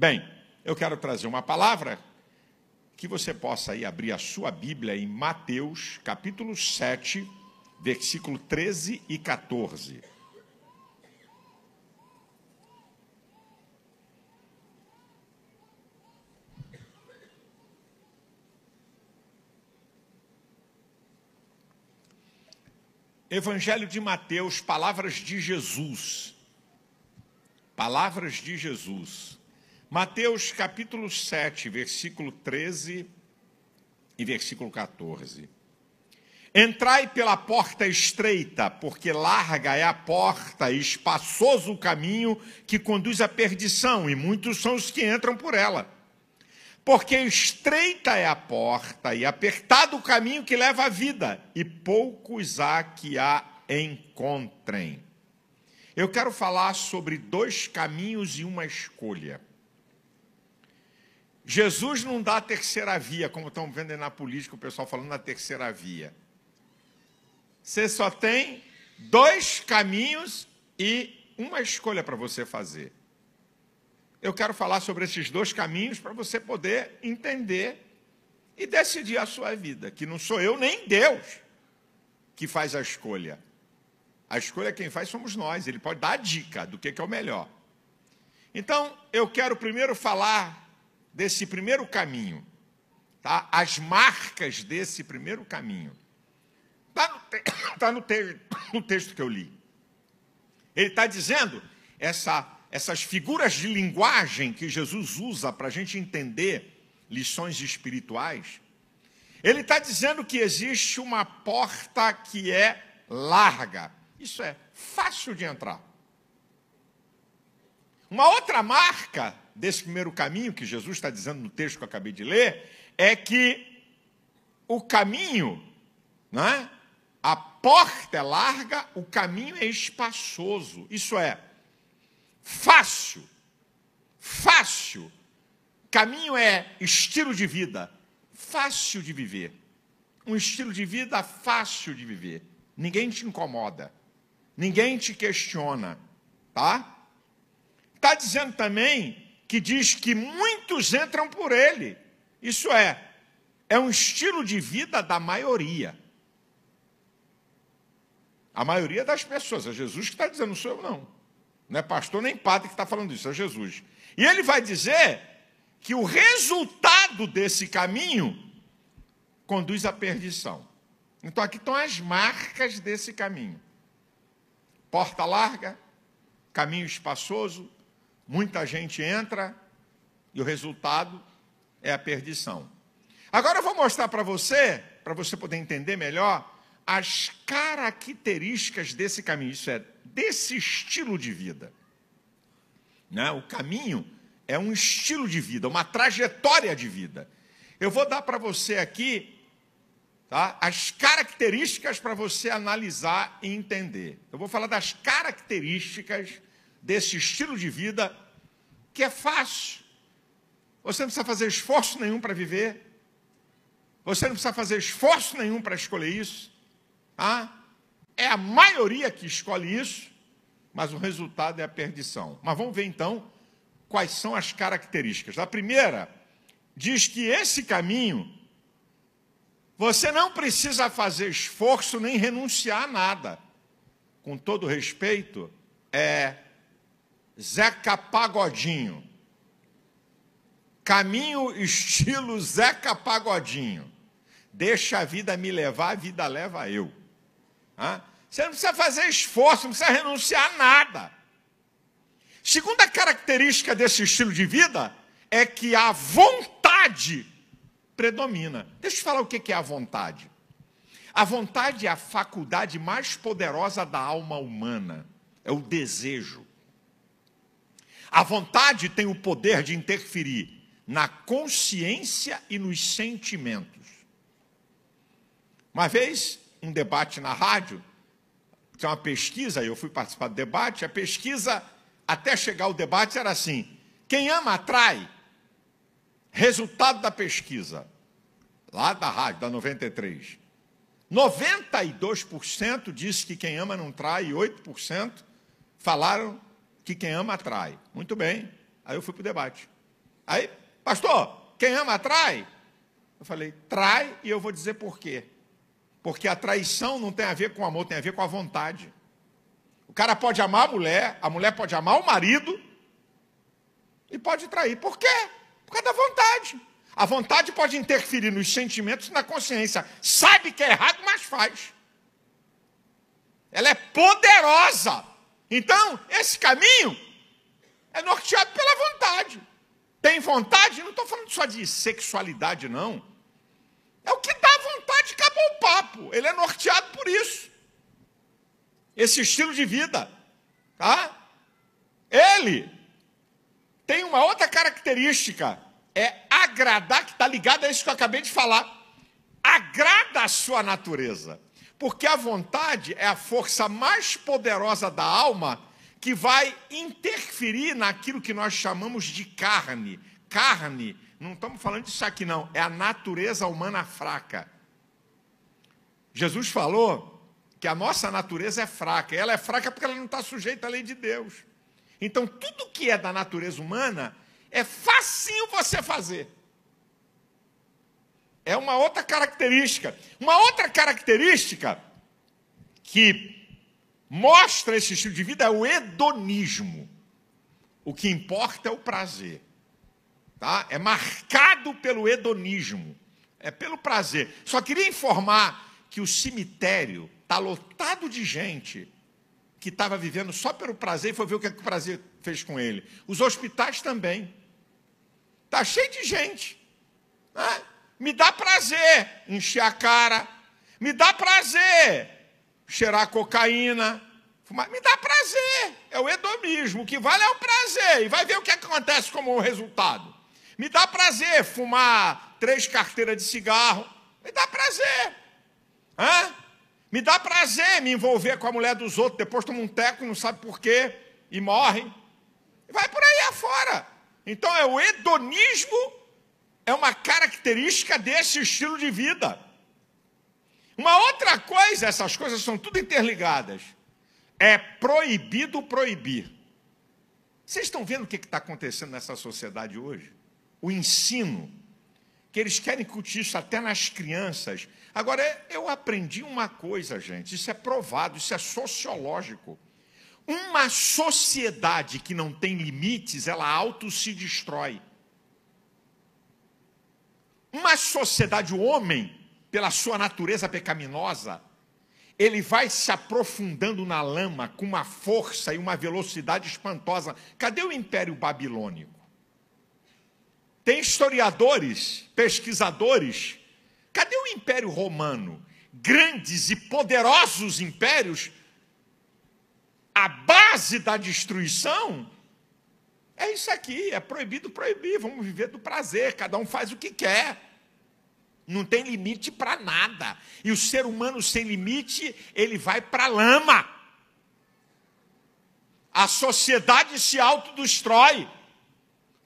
Bem, eu quero trazer uma palavra que você possa aí abrir a sua Bíblia em Mateus, capítulo 7, versículo 13 e 14. Evangelho de Mateus, palavras de Jesus. Palavras de Jesus. Mateus capítulo 7, versículo 13 e versículo 14. Entrai pela porta estreita, porque larga é a porta e espaçoso o caminho que conduz à perdição, e muitos são os que entram por ela. Porque estreita é a porta e apertado o caminho que leva à vida, e poucos há que a encontrem. Eu quero falar sobre dois caminhos e uma escolha. Jesus não dá a terceira via, como estão vendo na política o pessoal falando na terceira via. Você só tem dois caminhos e uma escolha para você fazer. Eu quero falar sobre esses dois caminhos para você poder entender e decidir a sua vida, que não sou eu nem Deus que faz a escolha. A escolha quem faz somos nós, ele pode dar a dica do que é o melhor. Então, eu quero primeiro falar desse primeiro caminho, tá? as marcas desse primeiro caminho, está no, te tá no, te tá no texto que eu li. Ele está dizendo essa, essas figuras de linguagem que Jesus usa para a gente entender lições espirituais. Ele está dizendo que existe uma porta que é larga. Isso é fácil de entrar. Uma outra marca desse primeiro caminho que Jesus está dizendo no texto que eu acabei de ler é que o caminho, né? a porta é larga, o caminho é espaçoso. Isso é fácil. Fácil. Caminho é estilo de vida fácil de viver. Um estilo de vida fácil de viver. Ninguém te incomoda. Ninguém te questiona, tá? Tá dizendo também que diz que muitos entram por ele. Isso é, é um estilo de vida da maioria. A maioria das pessoas, é Jesus que está dizendo, não sou eu não. Não é pastor nem padre que está falando isso, é Jesus. E ele vai dizer que o resultado desse caminho conduz à perdição. Então aqui estão as marcas desse caminho: porta larga, caminho espaçoso, Muita gente entra e o resultado é a perdição. Agora eu vou mostrar para você, para você poder entender melhor, as características desse caminho, isso é, desse estilo de vida. Né? O caminho é um estilo de vida, uma trajetória de vida. Eu vou dar para você aqui tá? as características para você analisar e entender. Eu vou falar das características desse estilo de vida que é fácil. Você não precisa fazer esforço nenhum para viver. Você não precisa fazer esforço nenhum para escolher isso. Ah, é a maioria que escolhe isso, mas o resultado é a perdição. Mas vamos ver então quais são as características. A primeira diz que esse caminho você não precisa fazer esforço nem renunciar a nada. Com todo respeito, é Zeca Pagodinho. Caminho estilo Zeca Pagodinho. Deixa a vida me levar, a vida leva eu. Hã? Você não precisa fazer esforço, não precisa renunciar a nada. Segunda característica desse estilo de vida é que a vontade predomina. Deixa eu falar o que é a vontade. A vontade é a faculdade mais poderosa da alma humana, é o desejo. A vontade tem o poder de interferir na consciência e nos sentimentos. Uma vez, um debate na rádio, tinha é uma pesquisa, eu fui participar do debate, a pesquisa, até chegar ao debate, era assim: quem ama atrai. Resultado da pesquisa, lá da rádio, da 93. 92% disse que quem ama não trai, e 8% falaram que quem ama atrai. Muito bem. Aí eu fui para o debate. Aí, pastor, quem ama atrai? Eu falei, trai e eu vou dizer por quê. Porque a traição não tem a ver com amor, tem a ver com a vontade. O cara pode amar a mulher, a mulher pode amar o marido e pode trair. Por quê? Por causa da vontade. A vontade pode interferir nos sentimentos e na consciência. Sabe que é errado, mas faz. Ela é poderosa então, esse caminho é norteado pela vontade. Tem vontade? Não estou falando só de sexualidade, não. É o que dá vontade, acabou o papo. Ele é norteado por isso. Esse estilo de vida, tá? Ele tem uma outra característica, é agradar, que está ligado a isso que eu acabei de falar. Agrada a sua natureza. Porque a vontade é a força mais poderosa da alma que vai interferir naquilo que nós chamamos de carne. Carne, não estamos falando disso aqui, não, é a natureza humana fraca. Jesus falou que a nossa natureza é fraca, ela é fraca porque ela não está sujeita à lei de Deus. Então, tudo que é da natureza humana é facinho você fazer. É uma outra característica. Uma outra característica que mostra esse estilo de vida é o hedonismo. O que importa é o prazer. Tá? É marcado pelo hedonismo, é pelo prazer. Só queria informar que o cemitério está lotado de gente que estava vivendo só pelo prazer e foi ver o que, é que o prazer fez com ele. Os hospitais também. Está cheio de gente. Né? Me dá prazer encher a cara, me dá prazer cheirar cocaína, fumar, me dá prazer. É o hedonismo, o que vale é o prazer. E vai ver o que acontece como resultado. Me dá prazer fumar três carteiras de cigarro, me dá prazer. Hã? Me dá prazer me envolver com a mulher dos outros, depois toma um teco, não sabe por quê, e morre. Vai por aí afora. Então é o hedonismo é uma característica desse estilo de vida. Uma outra coisa, essas coisas são tudo interligadas. É proibido proibir. Vocês estão vendo o que está acontecendo nessa sociedade hoje? O ensino, que eles querem cultivar isso até nas crianças. Agora, eu aprendi uma coisa, gente, isso é provado, isso é sociológico. Uma sociedade que não tem limites, ela auto se destrói. Mas sociedade, o homem, pela sua natureza pecaminosa, ele vai se aprofundando na lama com uma força e uma velocidade espantosa. Cadê o Império Babilônico? Tem historiadores, pesquisadores. Cadê o Império Romano? Grandes e poderosos impérios. A base da destruição é isso aqui, é proibido proibir, vamos viver do prazer, cada um faz o que quer. Não tem limite para nada. E o ser humano sem limite, ele vai para a lama. A sociedade se autodestrói.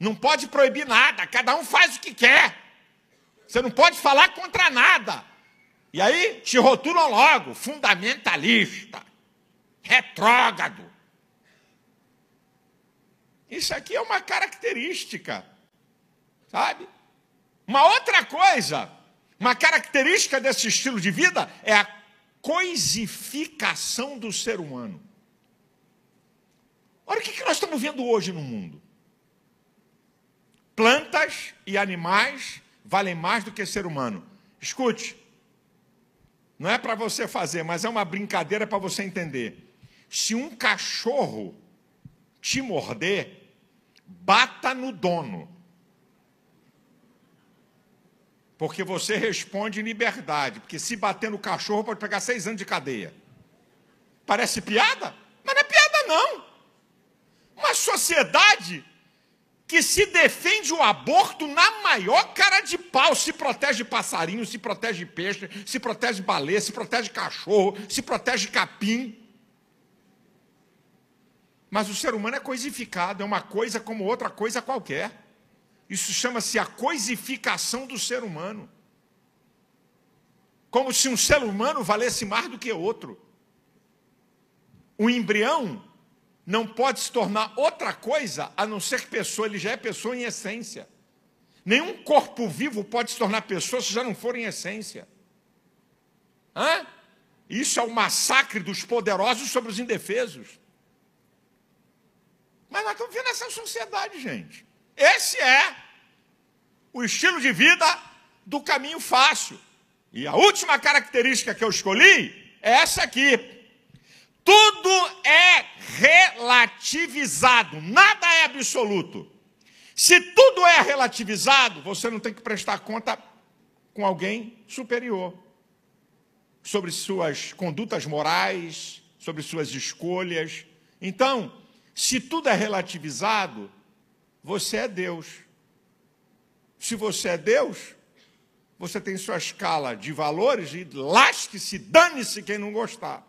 Não pode proibir nada, cada um faz o que quer. Você não pode falar contra nada. E aí te rotulam logo, fundamentalista, retrógrado, isso aqui é uma característica, sabe? Uma outra coisa, uma característica desse estilo de vida é a coisificação do ser humano. Olha o que nós estamos vendo hoje no mundo. Plantas e animais valem mais do que ser humano. Escute, não é para você fazer, mas é uma brincadeira para você entender. Se um cachorro te morder, Bata no dono. Porque você responde em liberdade. Porque se bater no cachorro, pode pegar seis anos de cadeia. Parece piada? Mas não é piada, não. Uma sociedade que se defende o aborto na maior cara de pau, se protege de passarinho, se protege de peixe, se protege de baleia, se protege de cachorro, se protege de capim. Mas o ser humano é coisificado, é uma coisa como outra coisa qualquer. Isso chama-se a coisificação do ser humano. Como se um ser humano valesse mais do que outro. O embrião não pode se tornar outra coisa a não ser pessoa, ele já é pessoa em essência. Nenhum corpo vivo pode se tornar pessoa se já não for em essência. Hã? Isso é o massacre dos poderosos sobre os indefesos. Mas nós estamos vivendo essa sociedade, gente. Esse é o estilo de vida do caminho fácil. E a última característica que eu escolhi é essa aqui. Tudo é relativizado, nada é absoluto. Se tudo é relativizado, você não tem que prestar conta com alguém superior sobre suas condutas morais, sobre suas escolhas. Então, se tudo é relativizado, você é Deus. Se você é Deus, você tem sua escala de valores e lasque-se, dane-se quem não gostar.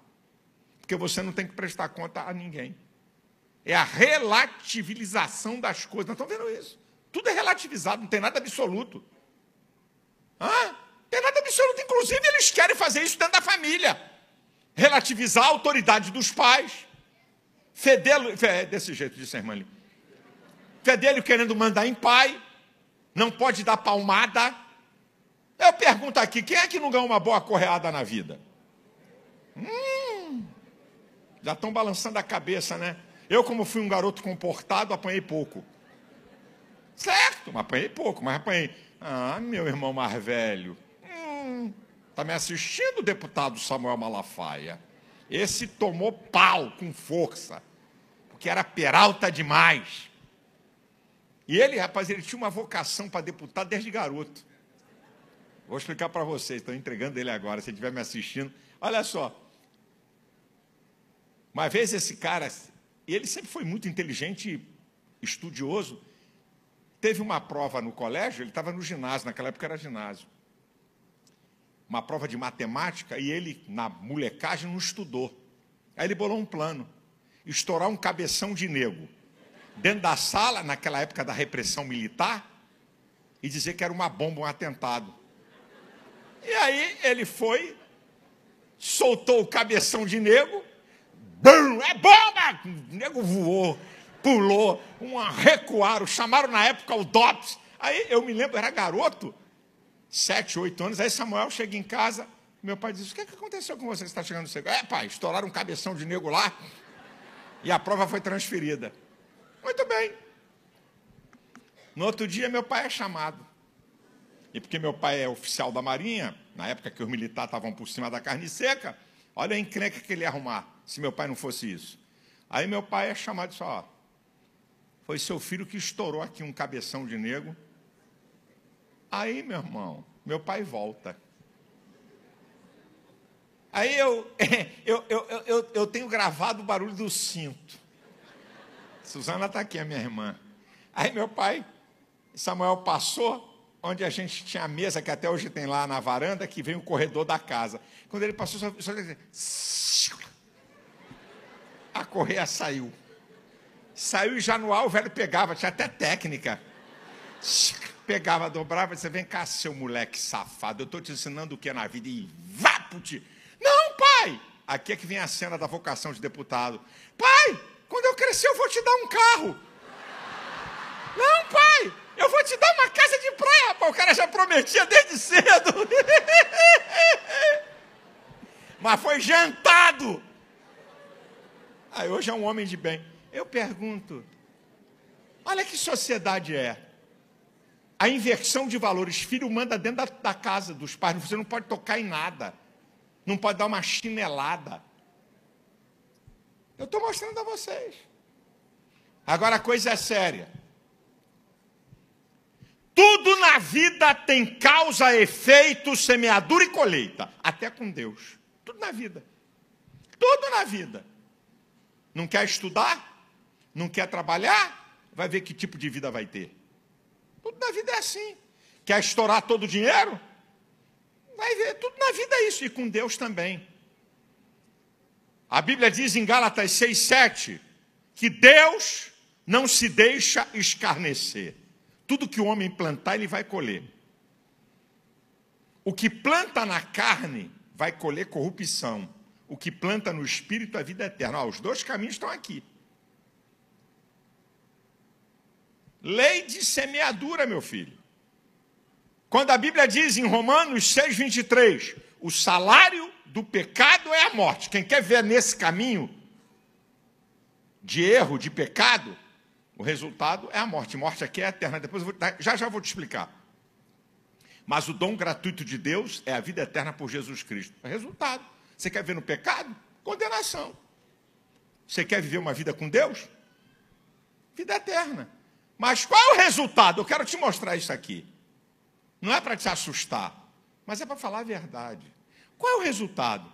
Porque você não tem que prestar conta a ninguém. É a relativização das coisas. Nós estamos vendo isso. Tudo é relativizado, não tem nada absoluto. Hã? Não tem nada absoluto. Inclusive, eles querem fazer isso dentro da família relativizar a autoridade dos pais Fedelo, é desse jeito, disse a irmã ali. Fedelo querendo mandar em pai, não pode dar palmada. Eu pergunto aqui, quem é que não ganha uma boa correada na vida? Hum, já estão balançando a cabeça, né? Eu, como fui um garoto comportado, apanhei pouco. Certo, mas apanhei pouco, mas apanhei. Ah, meu irmão mais velho. Está hum, tá me assistindo, deputado Samuel Malafaia? Esse tomou pau com força, porque era peralta demais. E ele, rapaz, ele tinha uma vocação para deputado desde garoto. Vou explicar para vocês, estou entregando ele agora, se estiver me assistindo. Olha só. Uma vez esse cara, ele sempre foi muito inteligente, estudioso, teve uma prova no colégio, ele estava no ginásio, naquela época era ginásio uma prova de matemática e ele, na molecagem, não estudou. Aí ele bolou um plano: estourar um cabeção de nego dentro da sala, naquela época da repressão militar, e dizer que era uma bomba, um atentado. E aí ele foi, soltou o cabeção de nego, bum, é bomba! O nego voou, pulou, um recuaram, chamaram na época o DOPS. Aí eu me lembro, era garoto, sete, oito anos. Aí Samuel chega em casa, meu pai diz: O que, é que aconteceu com você? Você está chegando cego É, pai, estouraram um cabeção de nego lá e a prova foi transferida. Muito bem. No outro dia, meu pai é chamado. E porque meu pai é oficial da Marinha, na época que os militares estavam por cima da carne seca, olha a encrenca que ele ia arrumar, se meu pai não fosse isso. Aí meu pai é chamado e disse: Ó, foi seu filho que estourou aqui um cabeção de negro Aí, meu irmão, meu pai volta. Aí eu, eu, eu, eu, eu tenho gravado o barulho do cinto. Suzana está aqui, a minha irmã. Aí meu pai, Samuel passou, onde a gente tinha a mesa, que até hoje tem lá na varanda, que vem o corredor da casa. Quando ele passou, só, só a correia saiu. Saiu e já no ar o velho pegava, tinha até técnica. Pegava, dobrava e Vem cá, seu moleque safado, eu estou te ensinando o que é na vida e vá pro Não, pai! Aqui é que vem a cena da vocação de deputado. Pai, quando eu crescer eu vou te dar um carro. Não, pai, eu vou te dar uma casa de praia. Rapaz, o cara já prometia desde cedo. Mas foi jantado. Aí hoje é um homem de bem. Eu pergunto, olha que sociedade é a inversão de valores. Filho manda dentro da, da, casa dos pais. Você não pode tocar em nada. Não pode dar uma chinelada. Eu estou mostrando a vocês. Agora a coisa é séria. Tudo na vida tem causa, efeito, semeadura e colheita. Até com Deus. Tudo na vida. Tudo na vida. Não quer estudar? Não quer trabalhar? Vai ver que tipo de vida vai ter. Tudo na vida é assim. Quer estourar todo o dinheiro? Vai ver, tudo na vida é isso, e com Deus também. A Bíblia diz em Gálatas 6, 7, que Deus não se deixa escarnecer. Tudo que o homem plantar, ele vai colher. O que planta na carne vai colher corrupção. O que planta no espírito, a é vida eterna. Ó, os dois caminhos estão aqui. Lei de semeadura, meu filho. Quando a Bíblia diz em Romanos 6,23, o salário do pecado é a morte. Quem quer ver nesse caminho de erro, de pecado, o resultado é a morte. Morte aqui é eterna. Depois vou, já já vou te explicar. Mas o dom gratuito de Deus é a vida eterna por Jesus Cristo. É resultado. Você quer ver no pecado? Condenação. Você quer viver uma vida com Deus? Vida eterna. Mas qual é o resultado? Eu quero te mostrar isso aqui. Não é para te assustar, mas é para falar a verdade. Qual é o resultado?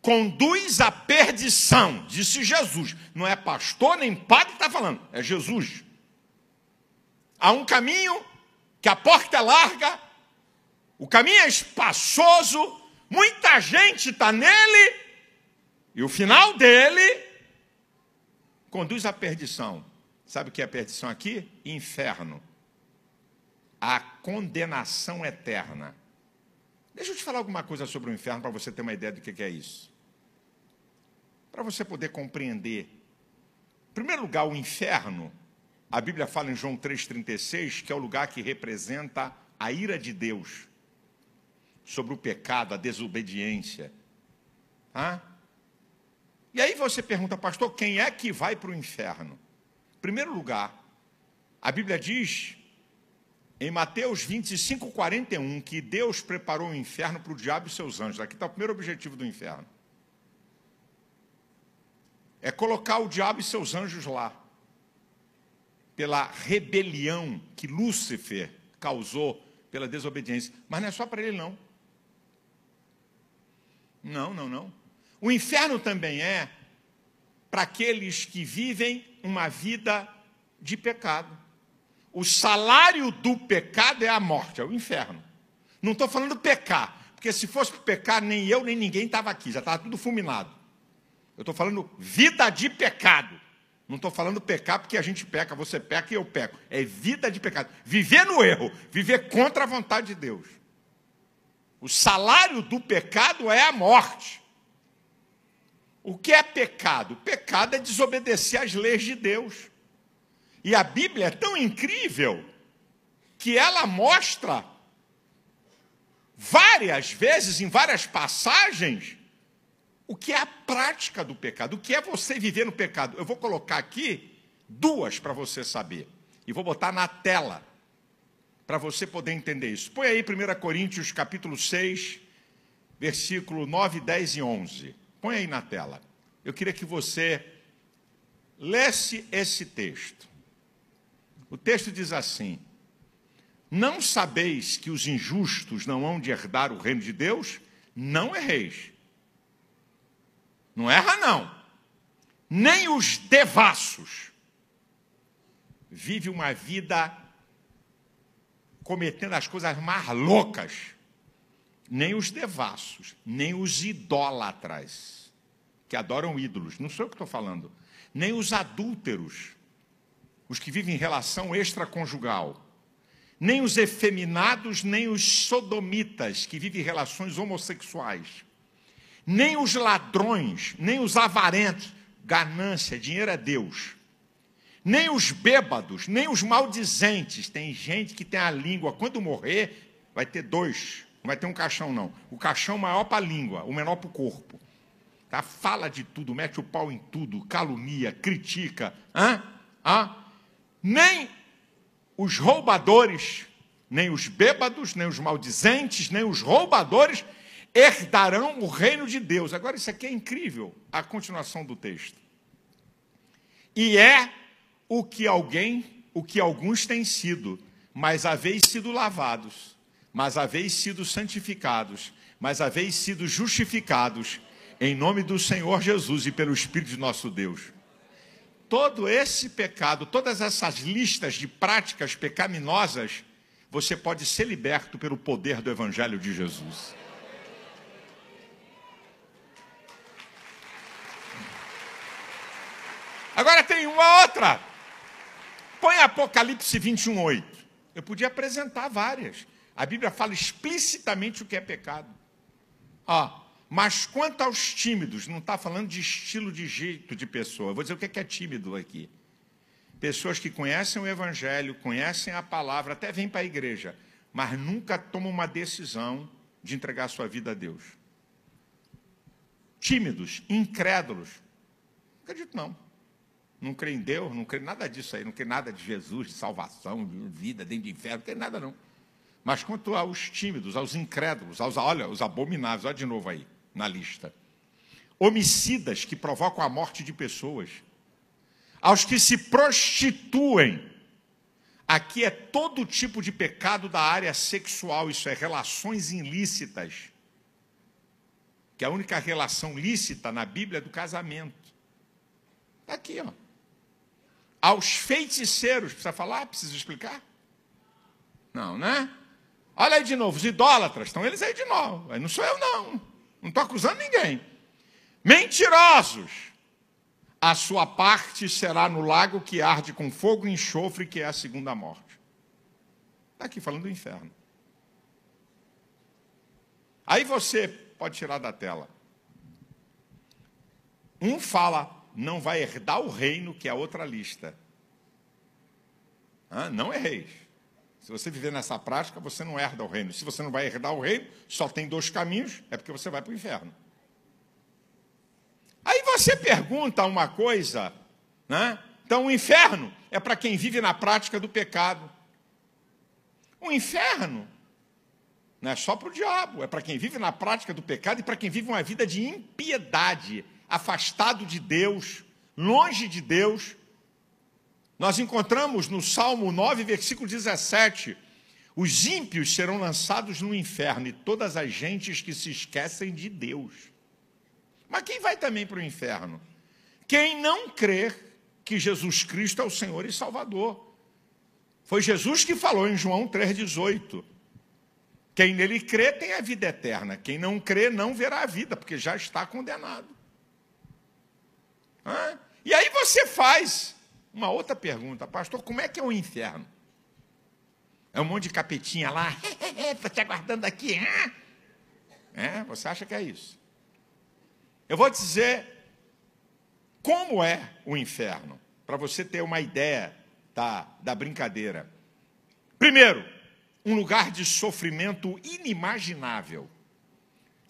Conduz à perdição, disse Jesus. Não é pastor nem padre que está falando, é Jesus. Há um caminho que a porta é larga, o caminho é espaçoso, muita gente está nele, e o final dele conduz à perdição. Sabe o que é perdição aqui? Inferno. A condenação eterna. Deixa eu te falar alguma coisa sobre o inferno para você ter uma ideia do que é isso. Para você poder compreender. Em primeiro lugar, o inferno, a Bíblia fala em João 3,36, que é o lugar que representa a ira de Deus sobre o pecado, a desobediência. Ah? E aí você pergunta, pastor, quem é que vai para o inferno? primeiro lugar, a Bíblia diz em Mateus 25, 41, que Deus preparou o inferno para o diabo e seus anjos. Aqui está o primeiro objetivo do inferno. É colocar o diabo e seus anjos lá. Pela rebelião que Lúcifer causou pela desobediência. Mas não é só para ele, não. Não, não, não. O inferno também é para aqueles que vivem uma vida de pecado. O salário do pecado é a morte, é o inferno. Não estou falando pecar, porque se fosse pecar, nem eu nem ninguém estava aqui, já estava tudo fulminado. Eu estou falando vida de pecado. Não estou falando pecar porque a gente peca, você peca e eu peco. É vida de pecado. Viver no erro, viver contra a vontade de Deus. O salário do pecado é a morte. O que é pecado? Pecado é desobedecer às leis de Deus. E a Bíblia é tão incrível que ela mostra várias vezes, em várias passagens, o que é a prática do pecado, o que é você viver no pecado. Eu vou colocar aqui duas para você saber. E vou botar na tela para você poder entender isso. Põe aí 1 Coríntios capítulo 6, versículo 9, 10 e 11. Põe aí na tela. Eu queria que você lesse esse texto. O texto diz assim: Não sabeis que os injustos não hão de herdar o reino de Deus? Não erreis. Não erra, não. Nem os devassos. Vive uma vida cometendo as coisas mais loucas nem os devassos, nem os idólatras, que adoram ídolos, não sou eu que estou falando, nem os adúlteros, os que vivem em relação extraconjugal, nem os efeminados, nem os sodomitas, que vivem relações homossexuais, nem os ladrões, nem os avarentos, ganância, dinheiro é Deus. Nem os bêbados, nem os maldizentes. Tem gente que tem a língua, quando morrer, vai ter dois não vai ter um caixão, não. O caixão maior para a língua, o menor para o corpo. Tá? Fala de tudo, mete o pau em tudo, calunia, critica. Hã? Hã? Nem os roubadores, nem os bêbados, nem os maldizentes, nem os roubadores herdarão o reino de Deus. Agora, isso aqui é incrível, a continuação do texto. E é o que alguém, o que alguns têm sido, mas haveis sido lavados mas haveis sido santificados, mas haveis sido justificados em nome do Senhor Jesus e pelo Espírito de nosso Deus. Todo esse pecado, todas essas listas de práticas pecaminosas, você pode ser liberto pelo poder do Evangelho de Jesus. Agora tem uma outra. Põe Apocalipse 21, 8. Eu podia apresentar várias. A Bíblia fala explicitamente o que é pecado. Ah, mas quanto aos tímidos, não está falando de estilo de jeito de pessoa. vou dizer o é que é tímido aqui. Pessoas que conhecem o Evangelho, conhecem a palavra, até vêm para a igreja, mas nunca tomam uma decisão de entregar sua vida a Deus. Tímidos, incrédulos. Não acredito, não. Não creio em Deus, não creio nada disso aí, não creio nada de Jesus, de salvação, de vida, dentro de inferno, não creio nada, não. Mas quanto aos tímidos, aos incrédulos, aos, olha, os abomináveis, olha de novo aí na lista. Homicidas que provocam a morte de pessoas. Aos que se prostituem. Aqui é todo tipo de pecado da área sexual, isso é relações ilícitas. Que é a única relação lícita na Bíblia é do casamento. Está aqui, ó. Aos feiticeiros, precisa falar? Precisa explicar? Não, né? Olha aí de novo, os idólatras, estão eles aí de novo. não sou eu, não. Não estou acusando ninguém. Mentirosos, a sua parte será no lago que arde com fogo e enxofre, que é a segunda morte. Está aqui falando do inferno. Aí você pode tirar da tela. Um fala, não vai herdar o reino, que é a outra lista. Ah, não é reis. Se você viver nessa prática, você não herda o reino. Se você não vai herdar o reino, só tem dois caminhos, é porque você vai para o inferno. Aí você pergunta uma coisa, né? Então o inferno é para quem vive na prática do pecado. O inferno não é só para o diabo, é para quem vive na prática do pecado e para quem vive uma vida de impiedade, afastado de Deus, longe de Deus, nós encontramos no Salmo 9, versículo 17: Os ímpios serão lançados no inferno e todas as gentes que se esquecem de Deus. Mas quem vai também para o inferno? Quem não crer que Jesus Cristo é o Senhor e Salvador. Foi Jesus que falou em João 3,18. Quem nele crê tem a vida eterna. Quem não crê não verá a vida, porque já está condenado. Hã? E aí você faz uma outra pergunta, pastor, como é que é o inferno? É um monte de capetinha lá, estou tá te aguardando aqui. Hein? É, você acha que é isso? Eu vou dizer como é o inferno, para você ter uma ideia da, da brincadeira. Primeiro, um lugar de sofrimento inimaginável.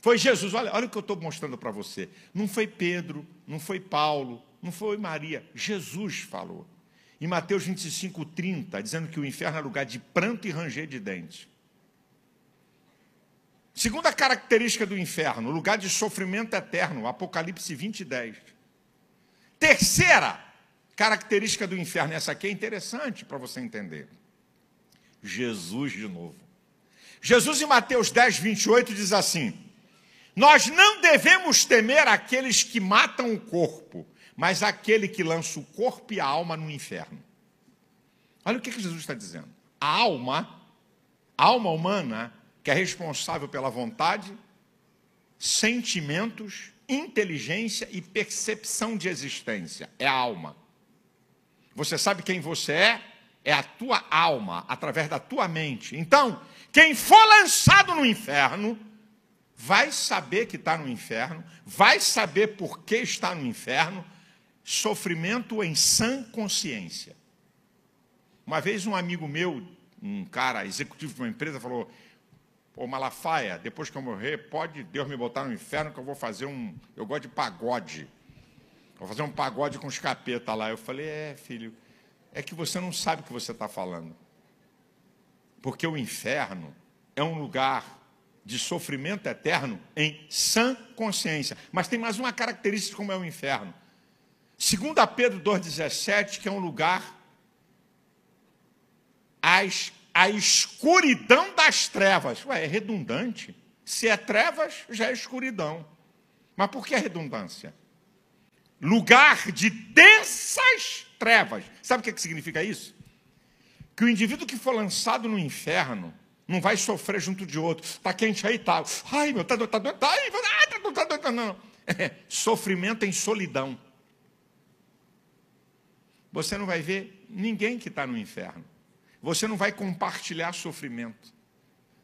Foi Jesus, olha, olha o que eu estou mostrando para você. Não foi Pedro, não foi Paulo, não foi Maria, Jesus falou. Em Mateus 25, 30, dizendo que o inferno é lugar de pranto e ranger de dentes. Segunda característica do inferno, lugar de sofrimento eterno, Apocalipse 20, 10. Terceira característica do inferno, essa aqui é interessante para você entender. Jesus de novo. Jesus em Mateus 10, 28 diz assim: Nós não devemos temer aqueles que matam o corpo, mas aquele que lança o corpo e a alma no inferno. Olha o que, Jesus está dizendo. A alma, a alma humana, que é responsável pela vontade, sentimentos, inteligência e percepção de existência, é a alma. Você sabe quem você é? É a tua alma, através da tua mente. Então, quem for lançado no inferno, vai saber que está no inferno, vai saber por que está no inferno, sofrimento em sã consciência. Uma vez um amigo meu, um cara executivo de uma empresa, falou: Pô, Malafaia, depois que eu morrer, pode Deus me botar no inferno que eu vou fazer um. Eu gosto de pagode. Vou fazer um pagode com os capeta lá. Eu falei: É, filho, é que você não sabe o que você está falando. Porque o inferno é um lugar de sofrimento eterno em sã consciência. Mas tem mais uma característica como é o inferno. Segundo Pedro 2,17, que é um lugar as, a escuridão das trevas. Ué, é redundante. Se é trevas, já é escuridão. Mas por que a redundância? Lugar de densas trevas. Sabe o que significa isso? Que o indivíduo que for lançado no inferno não vai sofrer junto de outro. Está quente aí, tá. Ai, meu, tá doendo, tá doendo, tá, tá, tá, tá, tá, tá, não. tá, tá, tá, você não vai ver ninguém que está no inferno. Você não vai compartilhar sofrimento.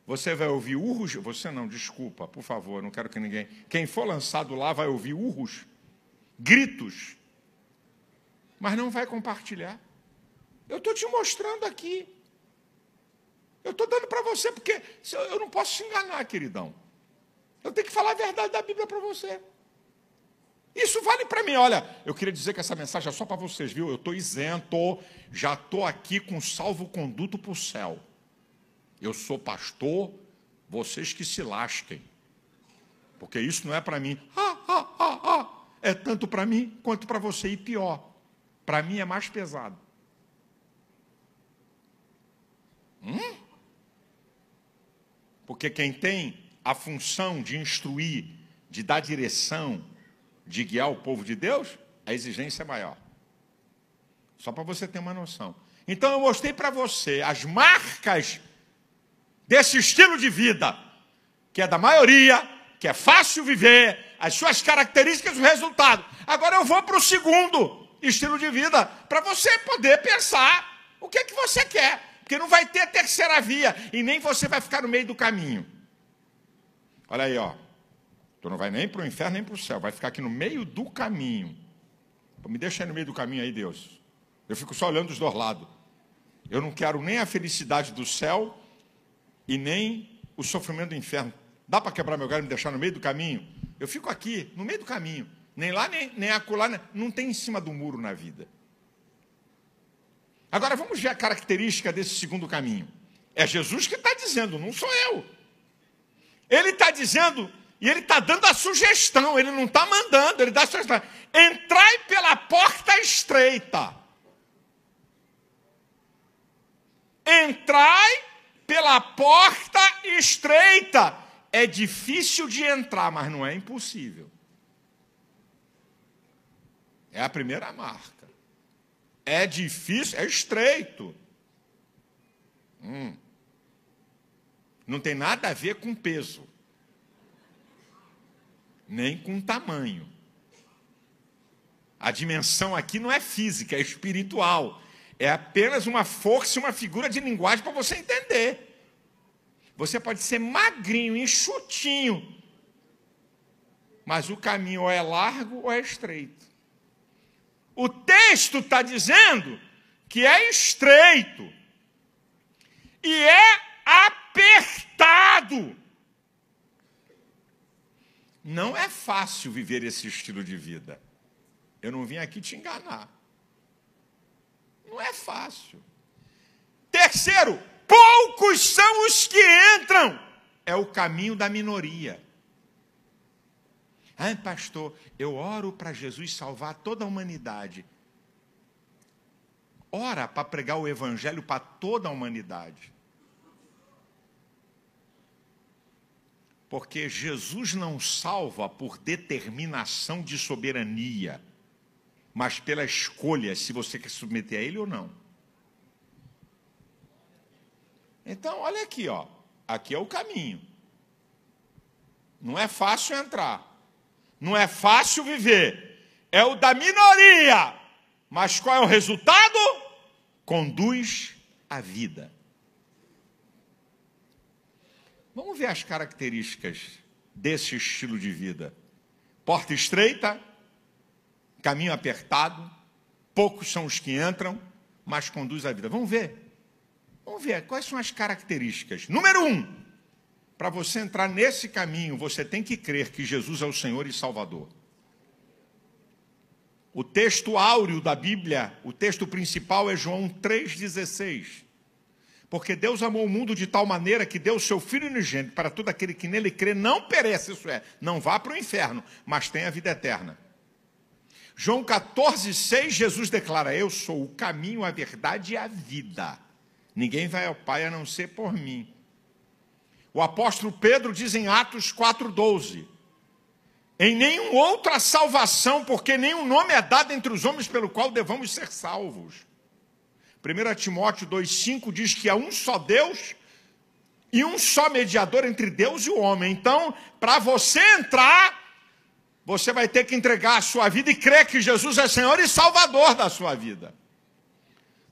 Você vai ouvir urros. Você não, desculpa, por favor, não quero que ninguém. Quem for lançado lá vai ouvir urros, gritos, mas não vai compartilhar. Eu estou te mostrando aqui. Eu estou dando para você, porque eu não posso te enganar, queridão. Eu tenho que falar a verdade da Bíblia para você. Isso vale para mim. Olha, eu queria dizer que essa mensagem é só para vocês, viu? Eu estou isento, já estou aqui com salvo-conduto para o céu. Eu sou pastor, vocês que se lasquem. Porque isso não é para mim. Ah, ah, ah, ah. É tanto para mim quanto para você, e pior. Para mim é mais pesado. Hum? Porque quem tem a função de instruir, de dar direção, de guiar o povo de Deus, a exigência é maior. Só para você ter uma noção. Então eu mostrei para você as marcas desse estilo de vida, que é da maioria, que é fácil viver, as suas características e o resultado. Agora eu vou para o segundo estilo de vida, para você poder pensar o que é que você quer, porque não vai ter terceira via e nem você vai ficar no meio do caminho. Olha aí, ó. Tu não vai nem para o inferno nem para o céu, vai ficar aqui no meio do caminho. me deixa aí no meio do caminho aí, Deus. Eu fico só olhando os dois lados. Eu não quero nem a felicidade do céu e nem o sofrimento do inferno. Dá para quebrar meu galho e me deixar no meio do caminho? Eu fico aqui, no meio do caminho. Nem lá, nem, nem acolá, nem, não tem em cima do muro na vida. Agora vamos ver a característica desse segundo caminho. É Jesus que está dizendo, não sou eu. Ele está dizendo e ele está dando a sugestão, ele não está mandando, ele dá a sugestão. Entrai pela porta estreita. Entrai pela porta estreita. É difícil de entrar, mas não é impossível. É a primeira marca. É difícil, é estreito. Hum. Não tem nada a ver com peso nem com tamanho. A dimensão aqui não é física, é espiritual. É apenas uma força, uma figura de linguagem para você entender. Você pode ser magrinho, enxutinho, mas o caminho ou é largo ou é estreito. O texto está dizendo que é estreito e é apertado. Não é fácil viver esse estilo de vida. Eu não vim aqui te enganar. Não é fácil. Terceiro, poucos são os que entram. É o caminho da minoria. Ah, pastor, eu oro para Jesus salvar toda a humanidade. Ora para pregar o evangelho para toda a humanidade. Porque Jesus não salva por determinação de soberania, mas pela escolha se você quer submeter a Ele ou não. Então, olha aqui, ó. Aqui é o caminho. Não é fácil entrar. Não é fácil viver. É o da minoria. Mas qual é o resultado? Conduz a vida. Vamos ver as características desse estilo de vida: porta estreita, caminho apertado, poucos são os que entram, mas conduz a vida. Vamos ver. Vamos ver quais são as características. Número um, para você entrar nesse caminho, você tem que crer que Jesus é o Senhor e Salvador. O texto áureo da Bíblia, o texto principal é João 3,16. Porque Deus amou o mundo de tal maneira que deu o seu Filho unigênito para todo aquele que nele crê, não pereça, isso é, não vá para o inferno, mas tenha a vida eterna. João 14, 6, Jesus declara: Eu sou o caminho, a verdade e a vida. Ninguém vai ao Pai a não ser por mim. O apóstolo Pedro diz em Atos 4,12: Em nenhuma outra salvação, porque nenhum nome é dado entre os homens pelo qual devamos ser salvos. 1 Timóteo 2,5 diz que há é um só Deus e um só mediador entre Deus e o homem. Então, para você entrar, você vai ter que entregar a sua vida e crer que Jesus é Senhor e Salvador da sua vida.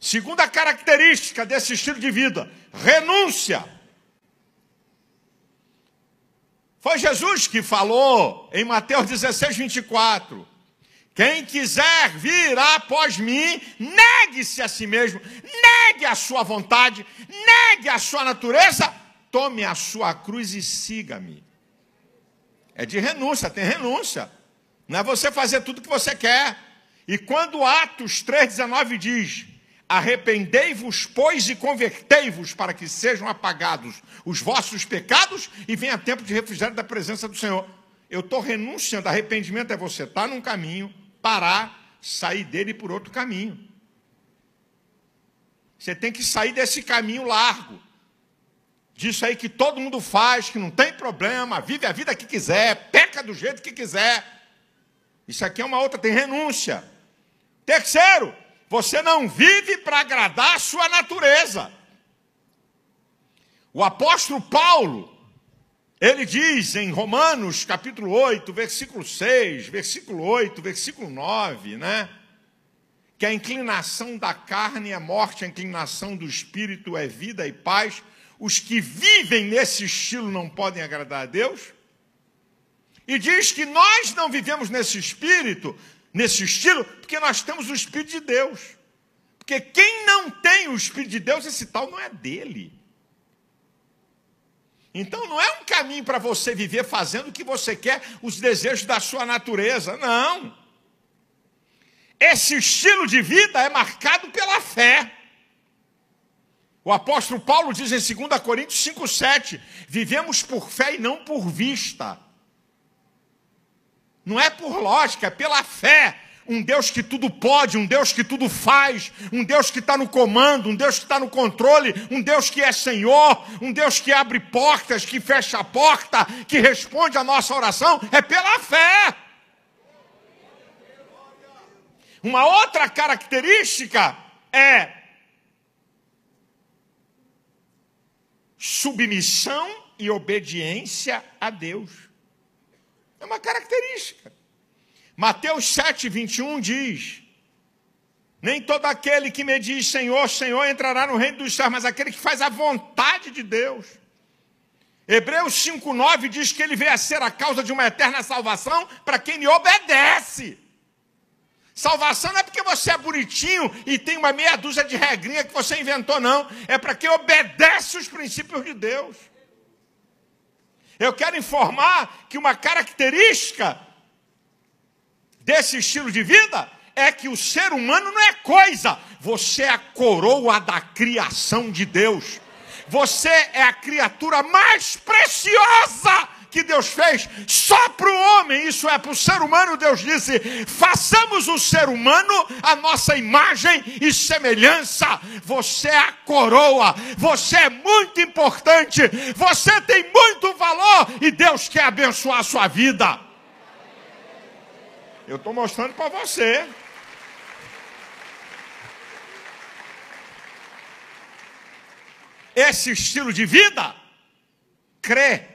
Segunda característica desse estilo de vida: renúncia. Foi Jesus que falou em Mateus 16, 24 quem quiser vir após mim, negue-se a si mesmo, negue a sua vontade, negue a sua natureza, tome a sua cruz e siga-me. É de renúncia, tem renúncia. Não é você fazer tudo o que você quer. E quando Atos 3,19 diz: Arrependei-vos, pois, e convertei-vos, para que sejam apagados os vossos pecados e venha tempo de refrigério da presença do Senhor. Eu estou renunciando. Arrependimento é você estar tá num caminho, parar, sair dele por outro caminho. Você tem que sair desse caminho largo. Disso aí que todo mundo faz, que não tem problema, vive a vida que quiser, peca do jeito que quiser. Isso aqui é uma outra, tem renúncia. Terceiro, você não vive para agradar a sua natureza. O apóstolo Paulo, ele diz em Romanos capítulo 8, versículo 6, versículo 8, versículo 9, né? Que a inclinação da carne é morte, a inclinação do espírito é vida e paz. Os que vivem nesse estilo não podem agradar a Deus. E diz que nós não vivemos nesse espírito, nesse estilo, porque nós temos o espírito de Deus. Porque quem não tem o espírito de Deus, esse tal não é dele. Então não é um caminho para você viver fazendo o que você quer, os desejos da sua natureza, não. Esse estilo de vida é marcado pela fé. O apóstolo Paulo diz em 2 Coríntios 5,7: vivemos por fé e não por vista. Não é por lógica, é pela fé um Deus que tudo pode, um Deus que tudo faz, um Deus que está no comando, um Deus que está no controle, um Deus que é Senhor, um Deus que abre portas, que fecha a porta, que responde a nossa oração, é pela fé. Uma outra característica é submissão e obediência a Deus. É uma característica. Mateus 7, 21 diz: Nem todo aquele que me diz Senhor, Senhor entrará no reino dos céus, mas aquele que faz a vontade de Deus. Hebreus 5,9 diz que ele veio a ser a causa de uma eterna salvação para quem lhe obedece. Salvação não é porque você é bonitinho e tem uma meia dúzia de regrinha que você inventou, não. É para quem obedece os princípios de Deus. Eu quero informar que uma característica desse estilo de vida é que o ser humano não é coisa, você é a coroa da criação de Deus. Você é a criatura mais preciosa que Deus fez só para o homem, isso é para o ser humano. Deus disse: façamos o ser humano a nossa imagem e semelhança. Você é a coroa, você é muito importante, você tem muito valor e Deus quer abençoar a sua vida. Eu estou mostrando para você. Esse estilo de vida crê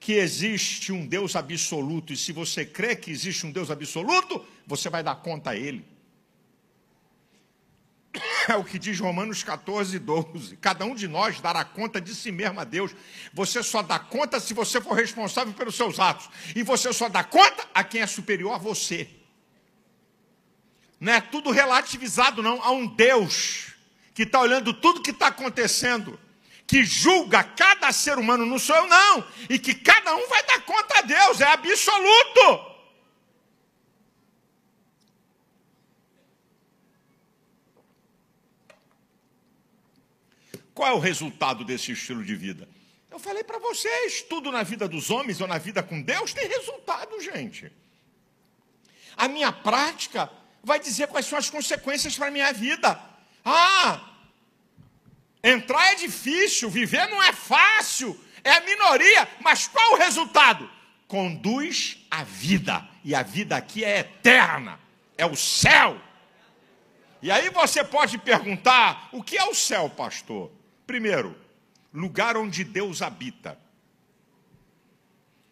que existe um Deus absoluto. E se você crê que existe um Deus absoluto, você vai dar conta a Ele. é o que diz Romanos 14, 12. Cada um de nós dará conta de si mesmo a Deus. Você só dá conta se você for responsável pelos seus atos. E você só dá conta a quem é superior a você. Não é tudo relativizado, não. Há um Deus que está olhando tudo que está acontecendo, que julga cada ser humano, não sou eu, não. E que cada um vai dar conta a Deus, é absoluto. Qual é o resultado desse estilo de vida? Eu falei para vocês, tudo na vida dos homens ou na vida com Deus tem resultado, gente. A minha prática vai dizer quais são as consequências para a minha vida. Ah, entrar é difícil, viver não é fácil, é a minoria, mas qual o resultado? Conduz a vida, e a vida aqui é eterna, é o céu. E aí você pode perguntar: o que é o céu, pastor? Primeiro, lugar onde Deus habita.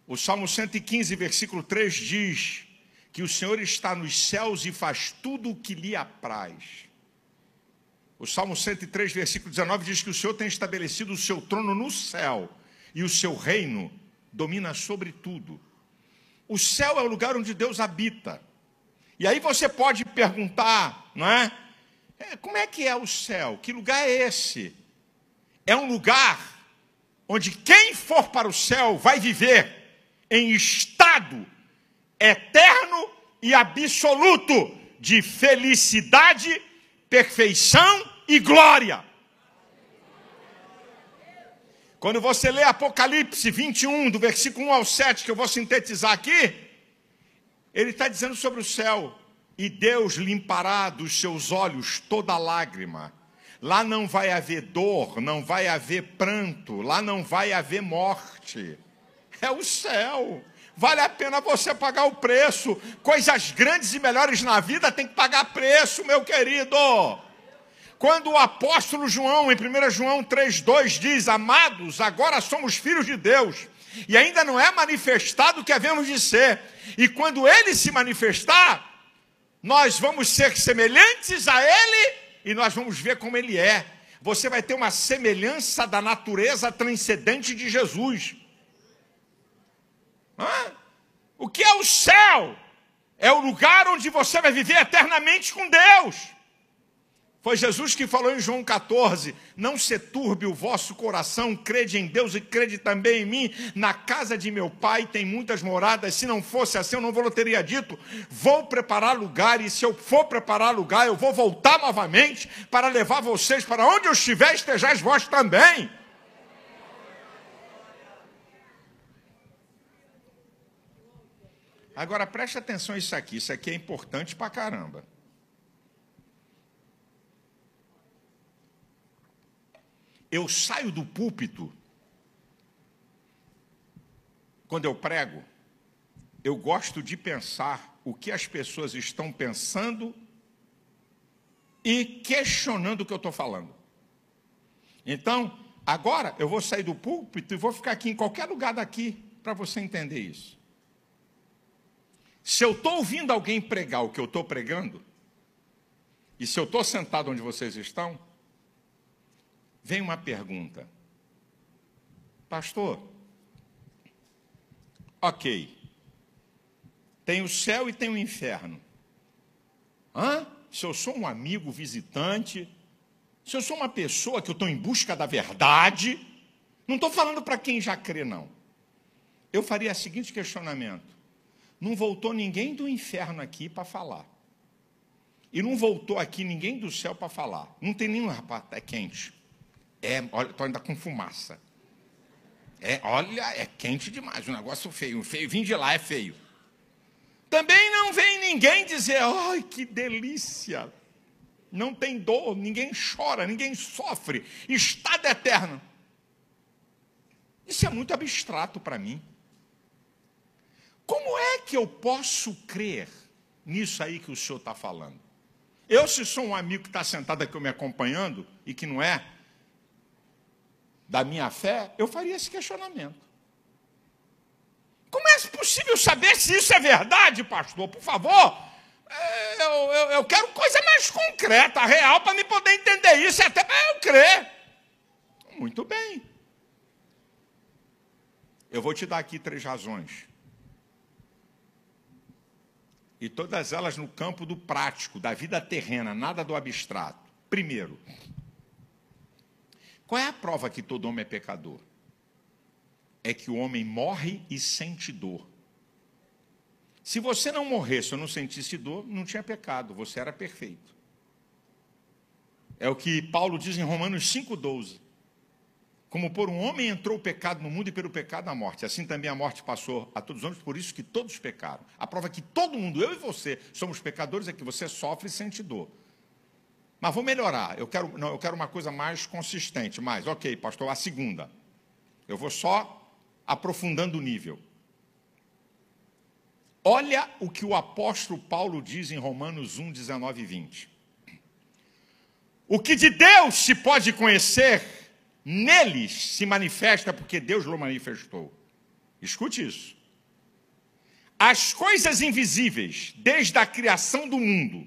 O Salmo 115, versículo 3 diz que o Senhor está nos céus e faz tudo o que lhe apraz. O Salmo 103, versículo 19 diz que o Senhor tem estabelecido o seu trono no céu e o seu reino domina sobre tudo. O céu é o lugar onde Deus habita. E aí você pode perguntar, não é? é como é que é o céu? Que lugar é esse? é um lugar onde quem for para o céu vai viver em estado eterno e absoluto de felicidade, perfeição e glória. Quando você lê Apocalipse 21, do versículo 1 ao 7, que eu vou sintetizar aqui, ele está dizendo sobre o céu: E Deus limpará dos seus olhos toda lágrima Lá não vai haver dor, não vai haver pranto, lá não vai haver morte. É o céu. Vale a pena você pagar o preço. Coisas grandes e melhores na vida tem que pagar preço, meu querido. Quando o apóstolo João, em 1 João 3,2, diz: Amados, agora somos filhos de Deus, e ainda não é manifestado o que havemos de ser. E quando ele se manifestar, nós vamos ser semelhantes a ele, e nós vamos ver como ele é. Você vai ter uma semelhança da natureza transcendente de Jesus. Hã? O que é o céu? É o lugar onde você vai viver eternamente com Deus. Foi Jesus que falou em João 14: Não se turbe o vosso coração, crede em Deus e crede também em mim. Na casa de meu pai tem muitas moradas, se não fosse assim eu não vou teria dito. Vou preparar lugar, e se eu for preparar lugar, eu vou voltar novamente para levar vocês para onde eu estiver, estejais vós também. Agora preste atenção a isso aqui, isso aqui é importante para caramba. Eu saio do púlpito, quando eu prego, eu gosto de pensar o que as pessoas estão pensando e questionando o que eu estou falando. Então, agora eu vou sair do púlpito e vou ficar aqui em qualquer lugar daqui para você entender isso. Se eu estou ouvindo alguém pregar o que eu estou pregando, e se eu estou sentado onde vocês estão, Vem uma pergunta. Pastor, ok. Tem o céu e tem o inferno. Hã? Se eu sou um amigo visitante, se eu sou uma pessoa que eu estou em busca da verdade, não estou falando para quem já crê, não. Eu faria o seguinte questionamento: não voltou ninguém do inferno aqui para falar. E não voltou aqui ninguém do céu para falar. Não tem nenhum rapaz, é quente. É, olha, estou ainda tá com fumaça. É, olha, é quente demais, um negócio feio, feio. Vim de lá é feio. Também não vem ninguém dizer, ai, que delícia. Não tem dor, ninguém chora, ninguém sofre. Estado eterno. Isso é muito abstrato para mim. Como é que eu posso crer nisso aí que o senhor está falando? Eu, se sou um amigo que está sentado aqui me acompanhando e que não é, da minha fé, eu faria esse questionamento. Como é possível saber se isso é verdade, pastor? Por favor, é, eu, eu, eu quero coisa mais concreta, real, para me poder entender isso e até para eu crer. Muito bem. Eu vou te dar aqui três razões. E todas elas no campo do prático, da vida terrena, nada do abstrato. Primeiro, qual é a prova que todo homem é pecador? É que o homem morre e sente dor. Se você não morresse ou não sentisse dor, não tinha pecado, você era perfeito. É o que Paulo diz em Romanos 5,12. Como por um homem entrou o pecado no mundo e pelo pecado a morte. Assim também a morte passou a todos os homens, por isso que todos pecaram. A prova que todo mundo, eu e você, somos pecadores é que você sofre e sente dor. Mas vou melhorar. Eu quero, não, eu quero uma coisa mais consistente, mais. Ok, pastor, a segunda. Eu vou só aprofundando o nível. Olha o que o apóstolo Paulo diz em Romanos 1, 19 e 20. O que de Deus se pode conhecer, neles se manifesta porque Deus o manifestou. Escute isso. As coisas invisíveis, desde a criação do mundo,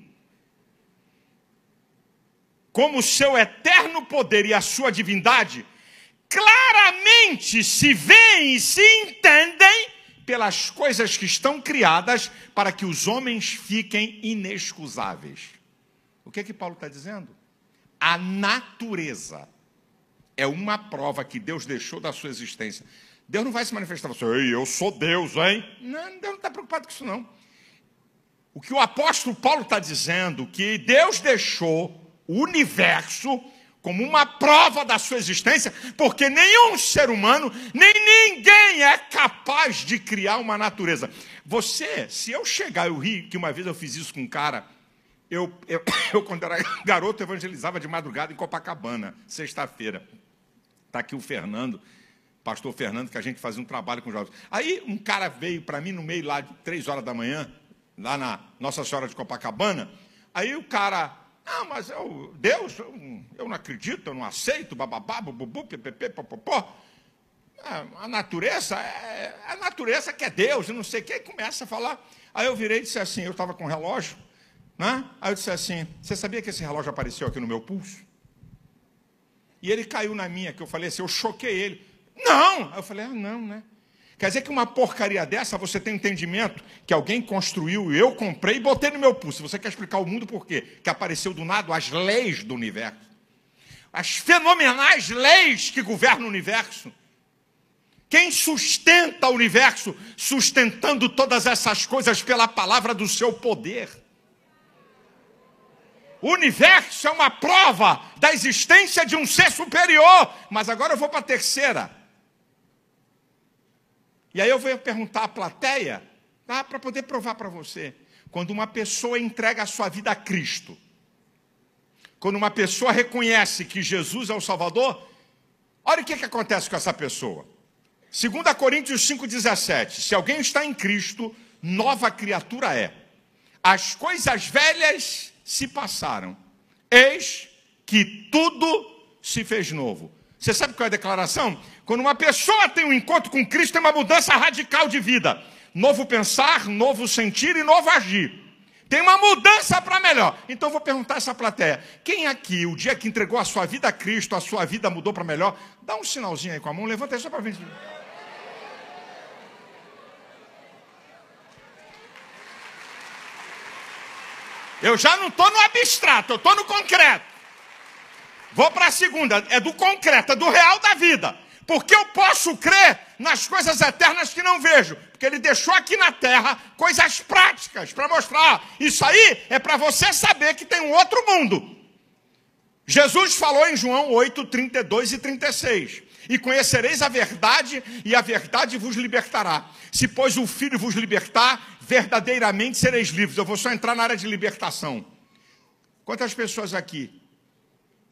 como o seu eterno poder e a sua divindade claramente se veem e se entendem pelas coisas que estão criadas para que os homens fiquem inexcusáveis. O que é que Paulo está dizendo? A natureza é uma prova que Deus deixou da sua existência. Deus não vai se manifestar para você, Ei, eu sou Deus, hein? Não, Deus não está preocupado com isso, não. O que o apóstolo Paulo está dizendo, que Deus deixou o universo como uma prova da sua existência, porque nenhum ser humano, nem ninguém é capaz de criar uma natureza. Você, se eu chegar, eu ri, que uma vez eu fiz isso com um cara, eu, eu, eu quando era garoto, evangelizava de madrugada em Copacabana, sexta-feira. Está aqui o Fernando, pastor Fernando, que a gente fazia um trabalho com jovens. Aí um cara veio para mim no meio lá de três horas da manhã, lá na Nossa Senhora de Copacabana. Aí o cara não, ah, mas eu, Deus, eu, eu não acredito, eu não aceito, bababá, bububu, pepepe, popopó. É, a natureza, é, é, a natureza que é Deus, não sei o que, começa a falar. Aí eu virei e disse assim, eu estava com um relógio, né? aí eu disse assim, você sabia que esse relógio apareceu aqui no meu pulso? E ele caiu na minha, que eu falei assim, eu choquei ele. Não! Aí eu falei, ah, não, né? Quer dizer que uma porcaria dessa, você tem entendimento que alguém construiu, eu comprei e botei no meu pulso. Você quer explicar o mundo por quê? Que apareceu do nada as leis do universo. As fenomenais leis que governam o universo. Quem sustenta o universo, sustentando todas essas coisas pela palavra do seu poder. O universo é uma prova da existência de um ser superior. Mas agora eu vou para a terceira e aí eu venho perguntar à plateia, tá? Ah, para poder provar para você. Quando uma pessoa entrega a sua vida a Cristo, quando uma pessoa reconhece que Jesus é o Salvador, olha o que, que acontece com essa pessoa. 2 Coríntios 5,17: Se alguém está em Cristo, nova criatura é. As coisas velhas se passaram, eis que tudo se fez novo. Você sabe qual é a declaração? Quando uma pessoa tem um encontro com Cristo, é uma mudança radical de vida. Novo pensar, novo sentir e novo agir. Tem uma mudança para melhor. Então vou perguntar essa plateia: quem aqui, o dia que entregou a sua vida a Cristo, a sua vida mudou para melhor? Dá um sinalzinho aí com a mão, levanta aí só para ver. Eu já não estou no abstrato, eu estou no concreto. Vou para a segunda, é do concreto, é do real da vida. Porque eu posso crer nas coisas eternas que não vejo. Porque ele deixou aqui na terra coisas práticas para mostrar. Isso aí é para você saber que tem um outro mundo. Jesus falou em João 8, 32 e 36. E conhecereis a verdade, e a verdade vos libertará. Se, pois, o Filho vos libertar, verdadeiramente sereis livres. Eu vou só entrar na área de libertação. Quantas pessoas aqui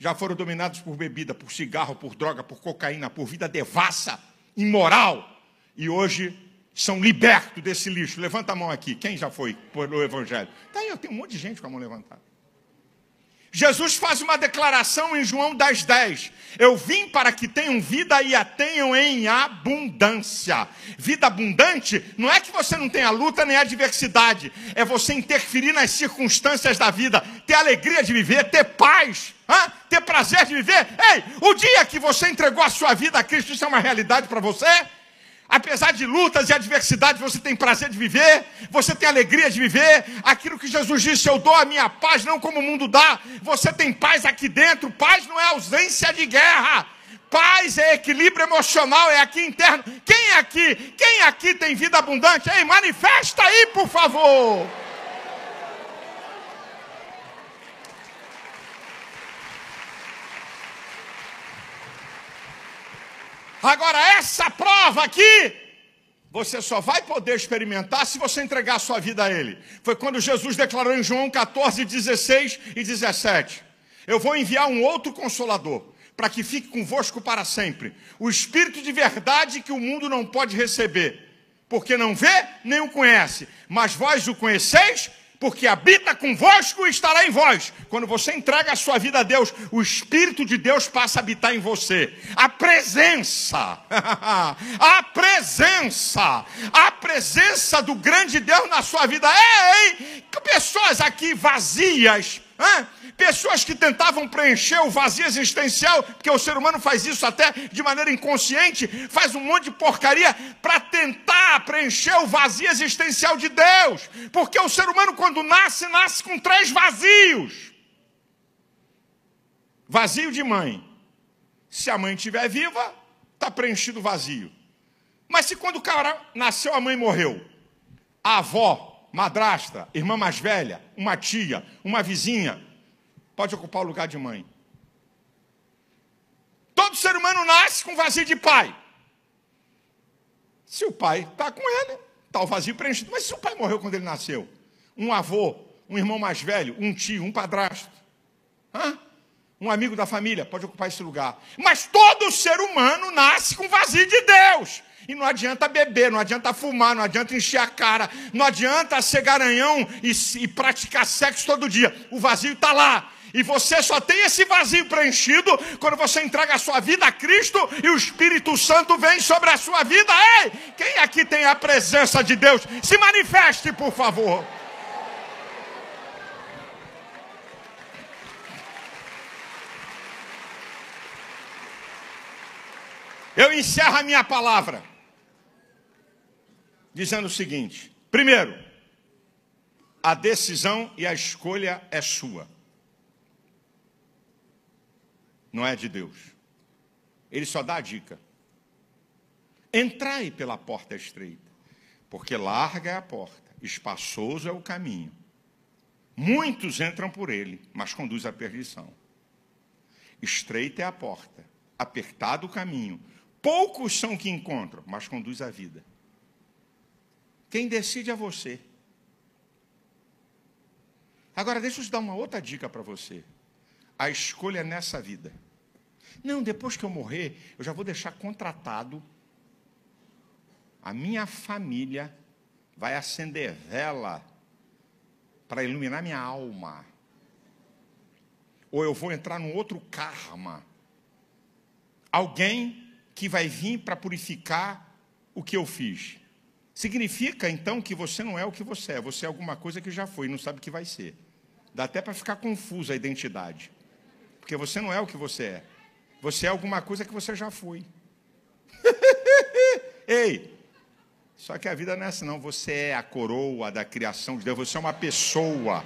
já foram dominados por bebida, por cigarro, por droga, por cocaína, por vida devassa, imoral, e hoje são libertos desse lixo. Levanta a mão aqui, quem já foi pelo Evangelho? Está aí, tem um monte de gente com a mão levantada. Jesus faz uma declaração em João 10, 10. Eu vim para que tenham vida e a tenham em abundância. Vida abundante não é que você não tenha luta nem adversidade, é você interferir nas circunstâncias da vida, ter alegria de viver, ter paz, ter prazer de viver. Ei, o dia que você entregou a sua vida a Cristo, isso é uma realidade para você? apesar de lutas e adversidades, você tem prazer de viver, você tem alegria de viver. Aquilo que Jesus disse, eu dou a minha paz, não como o mundo dá. Você tem paz aqui dentro. Paz não é ausência de guerra. Paz é equilíbrio emocional, é aqui interno. Quem aqui, quem aqui tem vida abundante? Ei, manifesta aí, por favor. Agora, essa prova aqui, você só vai poder experimentar se você entregar a sua vida a Ele. Foi quando Jesus declarou em João 14, 16 e 17: Eu vou enviar um outro consolador para que fique convosco para sempre. O Espírito de verdade que o mundo não pode receber, porque não vê nem o conhece, mas vós o conheceis, porque habita convosco e estará em vós. Quando você entrega a sua vida a Deus, o Espírito de Deus passa a habitar em você. A presença, a presença, a presença do grande Deus na sua vida. Ei, ei pessoas aqui vazias, hein? Pessoas que tentavam preencher o vazio existencial, porque o ser humano faz isso até de maneira inconsciente, faz um monte de porcaria para tentar preencher o vazio existencial de Deus. Porque o ser humano, quando nasce, nasce com três vazios: vazio de mãe. Se a mãe estiver viva, está preenchido o vazio. Mas se quando o cara nasceu, a mãe morreu, a avó, madrasta, irmã mais velha, uma tia, uma vizinha, pode ocupar o lugar de mãe. Todo ser humano nasce com vazio de pai. Se o pai está com ele, está o vazio preenchido. Mas se o pai morreu quando ele nasceu, um avô, um irmão mais velho, um tio, um padrasto, hã? um amigo da família pode ocupar esse lugar. Mas todo ser humano nasce com vazio de Deus. E não adianta beber, não adianta fumar, não adianta encher a cara, não adianta ser garanhão e, e praticar sexo todo dia. O vazio está lá. E você só tem esse vazio preenchido quando você entrega a sua vida a Cristo e o Espírito Santo vem sobre a sua vida. Ei, quem aqui tem a presença de Deus? Se manifeste, por favor. Eu encerro a minha palavra dizendo o seguinte: primeiro, a decisão e a escolha é sua não é de Deus. Ele só dá a dica. Entrai pela porta estreita, porque larga é a porta, espaçoso é o caminho. Muitos entram por ele, mas conduz à perdição. Estreita é a porta, apertado o caminho. Poucos são que encontram, mas conduz à vida. Quem decide é você. Agora, deixa eu te dar uma outra dica para você. A escolha é nessa vida não, depois que eu morrer, eu já vou deixar contratado. A minha família vai acender vela para iluminar minha alma. Ou eu vou entrar num outro karma. Alguém que vai vir para purificar o que eu fiz. Significa então que você não é o que você é, você é alguma coisa que já foi, não sabe o que vai ser. Dá até para ficar confusa a identidade. Porque você não é o que você é. Você é alguma coisa que você já foi. Ei! Só que a vida não é assim, não. Você é a coroa da criação de Deus. Você é uma pessoa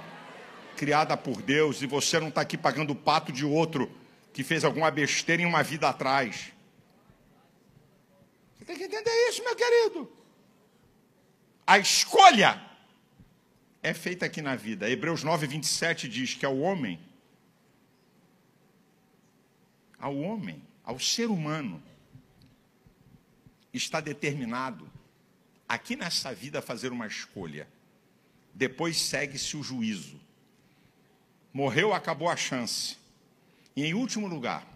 criada por Deus e você não está aqui pagando o pato de outro que fez alguma besteira em uma vida atrás. Você tem que entender isso, meu querido. A escolha é feita aqui na vida. Hebreus 9, 27 diz que é o homem ao homem, ao ser humano, está determinado aqui nessa vida a fazer uma escolha. Depois segue-se o juízo. Morreu, acabou a chance. E em último lugar,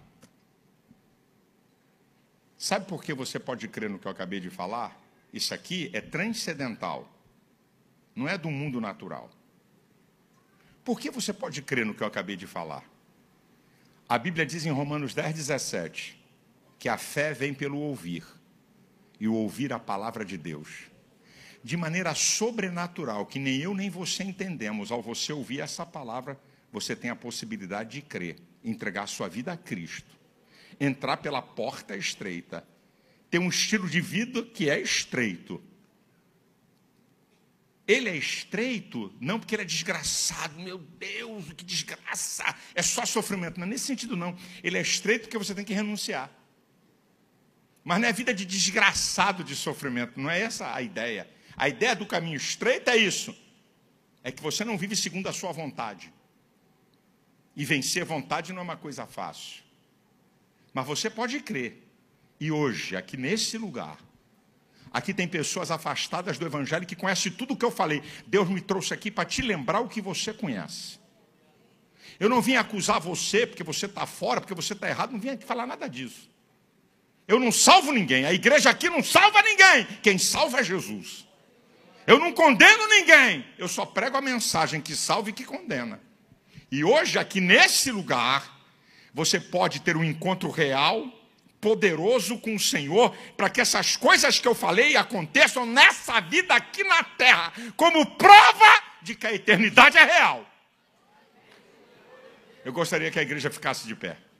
sabe por que você pode crer no que eu acabei de falar? Isso aqui é transcendental, não é do mundo natural. Por que você pode crer no que eu acabei de falar? A Bíblia diz em Romanos 10, 17, que a fé vem pelo ouvir, e o ouvir a palavra de Deus. De maneira sobrenatural, que nem eu nem você entendemos, ao você ouvir essa palavra, você tem a possibilidade de crer, entregar sua vida a Cristo, entrar pela porta estreita, ter um estilo de vida que é estreito, ele é estreito, não porque ele é desgraçado, meu Deus, que desgraça, é só sofrimento. Não é nesse sentido, não. Ele é estreito porque você tem que renunciar. Mas não é vida de desgraçado de sofrimento, não é essa a ideia. A ideia do caminho estreito é isso: é que você não vive segundo a sua vontade. E vencer a vontade não é uma coisa fácil. Mas você pode crer, e hoje, aqui nesse lugar, Aqui tem pessoas afastadas do Evangelho que conhecem tudo o que eu falei. Deus me trouxe aqui para te lembrar o que você conhece. Eu não vim acusar você porque você está fora, porque você está errado. Não vim aqui falar nada disso. Eu não salvo ninguém. A igreja aqui não salva ninguém. Quem salva é Jesus. Eu não condeno ninguém. Eu só prego a mensagem que salva e que condena. E hoje, aqui nesse lugar, você pode ter um encontro real poderoso com o Senhor para que essas coisas que eu falei aconteçam nessa vida aqui na terra, como prova de que a eternidade é real. Eu gostaria que a igreja ficasse de pé.